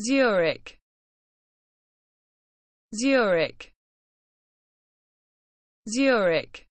Zurich Zurich Zurich